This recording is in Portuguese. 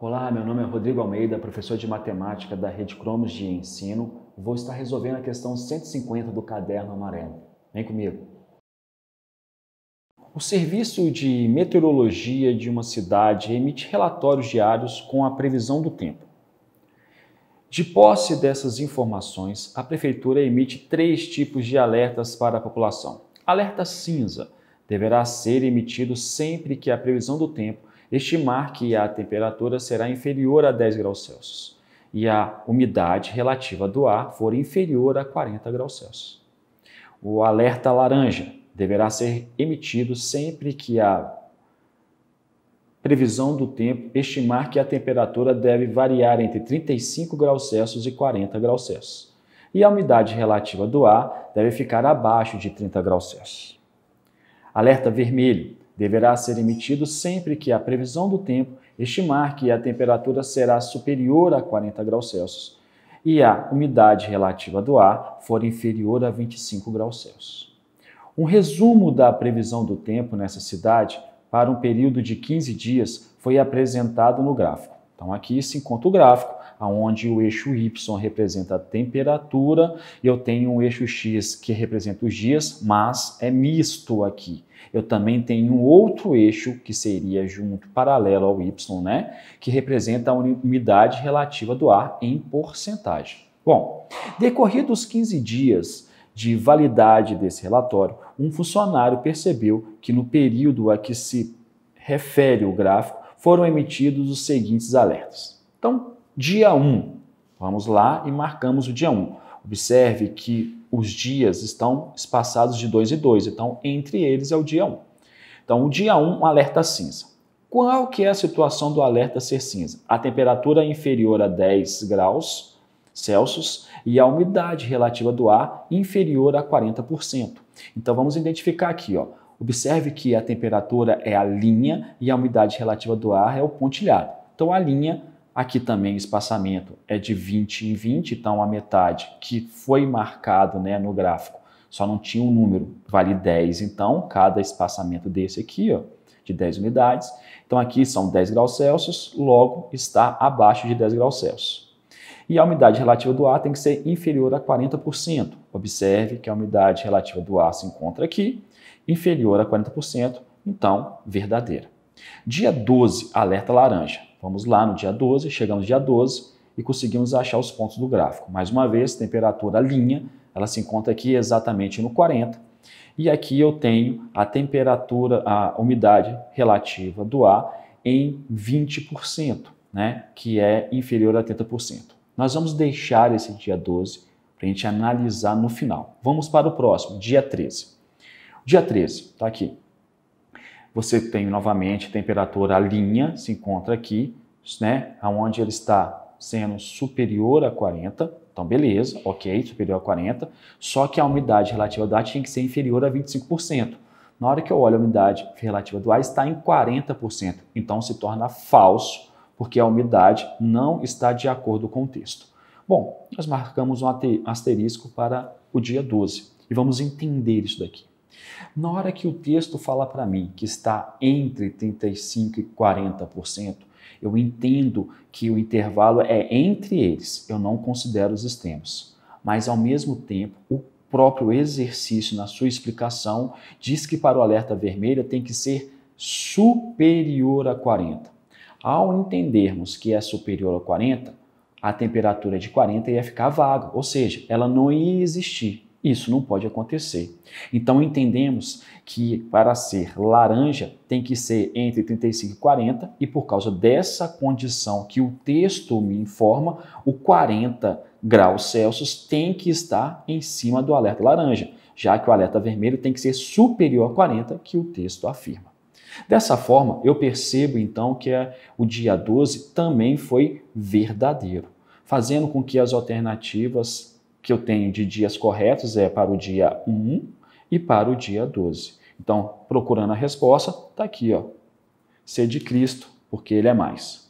Olá, meu nome é Rodrigo Almeida, professor de matemática da Rede Cromos de Ensino. Vou estar resolvendo a questão 150 do caderno amarelo. Vem comigo. O Serviço de Meteorologia de uma cidade emite relatórios diários com a previsão do tempo. De posse dessas informações, a Prefeitura emite três tipos de alertas para a população: alerta cinza deverá ser emitido sempre que a previsão do tempo estimar que a temperatura será inferior a 10 graus Celsius e a umidade relativa do ar for inferior a 40 graus Celsius. O alerta laranja deverá ser emitido sempre que a previsão do tempo estimar que a temperatura deve variar entre 35 graus Celsius e 40 graus Celsius. E a umidade relativa do ar deve ficar abaixo de 30 graus Celsius. Alerta vermelho deverá ser emitido sempre que a previsão do tempo estimar que a temperatura será superior a 40 graus Celsius e a umidade relativa do ar for inferior a 25 graus Celsius. Um resumo da previsão do tempo nessa cidade para um período de 15 dias foi apresentado no gráfico. Então aqui se encontra o gráfico onde o eixo Y representa a temperatura e eu tenho um eixo X que representa os dias, mas é misto aqui. Eu também tenho um outro eixo que seria junto paralelo ao Y, né? Que representa a umidade relativa do ar em porcentagem. Bom, decorridos 15 dias de validade desse relatório, um funcionário percebeu que no período a que se refere o gráfico foram emitidos os seguintes alertas. Então, Dia 1. Vamos lá e marcamos o dia 1. Observe que os dias estão espaçados de dois e dois, então entre eles é o dia 1. Então, o dia 1, um alerta cinza. Qual que é a situação do alerta ser cinza? A temperatura é inferior a 10 graus Celsius e a umidade relativa do ar inferior a 40%. Então, vamos identificar aqui, ó. Observe que a temperatura é a linha e a umidade relativa do ar é o pontilhado. Então, a linha Aqui também espaçamento é de 20 em 20, então a metade que foi marcado né, no gráfico só não tinha um número, vale 10. Então, cada espaçamento desse aqui, ó, de 10 unidades. Então, aqui são 10 graus Celsius, logo está abaixo de 10 graus Celsius. E a umidade relativa do ar tem que ser inferior a 40%. Observe que a umidade relativa do ar se encontra aqui, inferior a 40%, então verdadeira. Dia 12, alerta laranja. Vamos lá no dia 12, chegamos dia 12 e conseguimos achar os pontos do gráfico. Mais uma vez, temperatura linha, ela se encontra aqui exatamente no 40. E aqui eu tenho a temperatura, a umidade relativa do ar em 20%, né, que é inferior a 30%. Nós vamos deixar esse dia 12 para a gente analisar no final. Vamos para o próximo, dia 13. Dia 13, está aqui você tem novamente temperatura a linha, se encontra aqui, né, aonde ele está sendo superior a 40, então beleza, ok, superior a 40, só que a umidade relativa do ar tinha que ser inferior a 25%. Na hora que eu olho a umidade relativa do ar está em 40%, então se torna falso, porque a umidade não está de acordo com o texto. Bom, nós marcamos um asterisco para o dia 12 e vamos entender isso daqui. Na hora que o texto fala para mim que está entre 35% e 40%, eu entendo que o intervalo é entre eles, eu não considero os extremos. Mas, ao mesmo tempo, o próprio exercício, na sua explicação, diz que para o alerta vermelho tem que ser superior a 40. Ao entendermos que é superior a 40, a temperatura é de 40 ia ficar vaga, ou seja, ela não ia existir. Isso não pode acontecer. Então entendemos que para ser laranja tem que ser entre 35 e 40, e por causa dessa condição que o texto me informa, o 40 graus Celsius tem que estar em cima do alerta laranja, já que o alerta vermelho tem que ser superior a 40, que o texto afirma. Dessa forma, eu percebo então que é o dia 12 também foi verdadeiro, fazendo com que as alternativas que eu tenho de dias corretos é para o dia 1 e para o dia 12. Então, procurando a resposta, está aqui, ó. Ser de Cristo, porque Ele é mais.